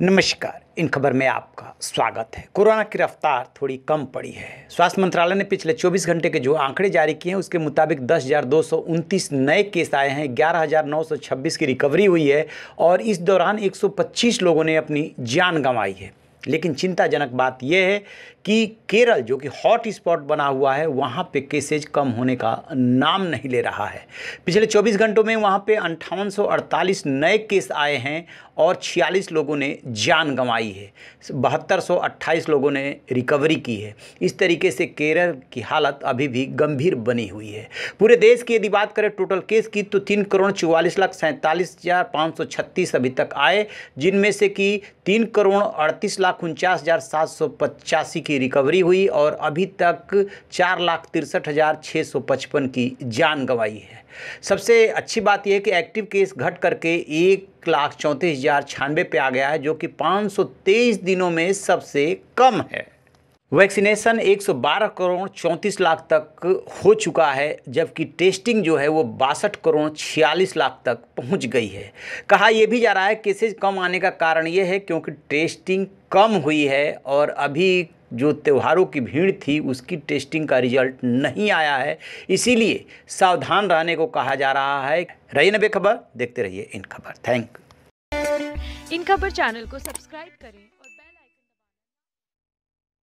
नमस्कार इन खबर में आपका स्वागत है कोरोना की रफ्तार थोड़ी कम पड़ी है स्वास्थ्य मंत्रालय ने पिछले 24 घंटे के जो आंकड़े जारी किए हैं उसके मुताबिक दस नए केस आए हैं 11,926 की रिकवरी हुई है और इस दौरान 125 लोगों ने अपनी जान गंवाई है लेकिन चिंताजनक बात यह है कि केरल जो कि हॉट स्पॉट बना हुआ है वहाँ पे केसेज कम होने का नाम नहीं ले रहा है पिछले 24 घंटों में वहाँ पे अंठावन नए केस आए हैं और 46 लोगों ने जान गंवाई है बहत्तर लोगों ने रिकवरी की है इस तरीके से केरल की हालत अभी भी गंभीर बनी हुई है पूरे देश की यदि बात करें टोटल केस की तो तीन करोड़ चौवालीस लाख सैंतालीस हज़ार पाँच सौ छत्तीस अभी तक आए जिनमें से कि तीन करोड़ अड़तीस लाख उनचास हज़ार सात सौ पचासी की रिकवरी हुई और अभी तक चार लाख तिरसठ हज़ार छः सौ पचपन की जान गंवाई है सबसे अच्छी बात यह है कि एक्टिव केस घट करके एक लाख चौंतीस हज़ार छियानवे पर आ गया है जो कि पाँच सौ तेईस दिनों में सबसे कम है वैक्सीनेशन 112 करोड़ 34 लाख तक हो चुका है जबकि टेस्टिंग जो है वो बासठ करोड़ 46 लाख तक पहुंच गई है कहा यह भी जा रहा है केसेज कम आने का कारण ये है क्योंकि टेस्टिंग कम हुई है और अभी जो त्योहारों की भीड़ थी उसकी टेस्टिंग का रिजल्ट नहीं आया है इसीलिए सावधान रहने को कहा जा रहा है रही नबे बेखबर देखते रहिए इन खबर थैंक इन खबर चैनल को सब्सक्राइब करें और